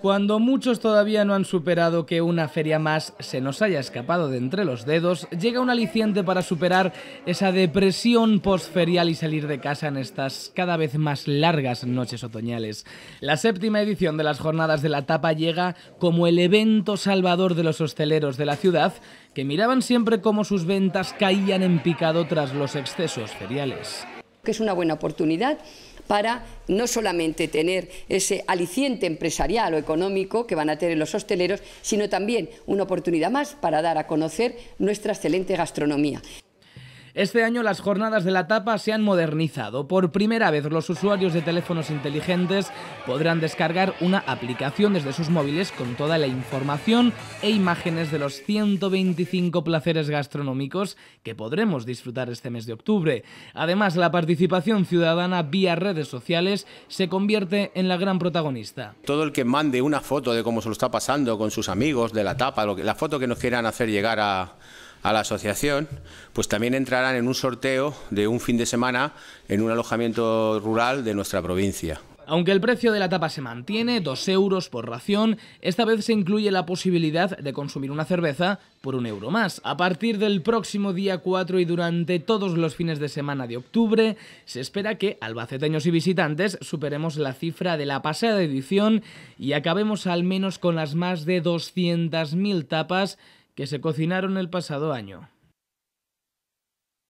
Cuando muchos todavía no han superado que una feria más se nos haya escapado de entre los dedos, llega un aliciente para superar esa depresión posferial y salir de casa en estas cada vez más largas noches otoñales. La séptima edición de las jornadas de la tapa llega como el evento salvador de los hosteleros de la ciudad, que miraban siempre cómo sus ventas caían en picado tras los excesos feriales. Que es una buena oportunidad para no solamente tener ese aliciente empresarial o económico que van a tener los hosteleros, sino también una oportunidad más para dar a conocer nuestra excelente gastronomía. Este año las jornadas de la tapa se han modernizado. Por primera vez los usuarios de teléfonos inteligentes podrán descargar una aplicación desde sus móviles con toda la información e imágenes de los 125 placeres gastronómicos que podremos disfrutar este mes de octubre. Además, la participación ciudadana vía redes sociales se convierte en la gran protagonista. Todo el que mande una foto de cómo se lo está pasando con sus amigos, de la tapa, la foto que nos quieran hacer llegar a a la asociación, pues también entrarán en un sorteo de un fin de semana en un alojamiento rural de nuestra provincia. Aunque el precio de la tapa se mantiene, ...dos euros por ración, esta vez se incluye la posibilidad de consumir una cerveza por un euro más. A partir del próximo día 4 y durante todos los fines de semana de octubre, se espera que albaceteños y visitantes superemos la cifra de la pasada edición y acabemos al menos con las más de 200.000 tapas que se cocinaron el pasado año.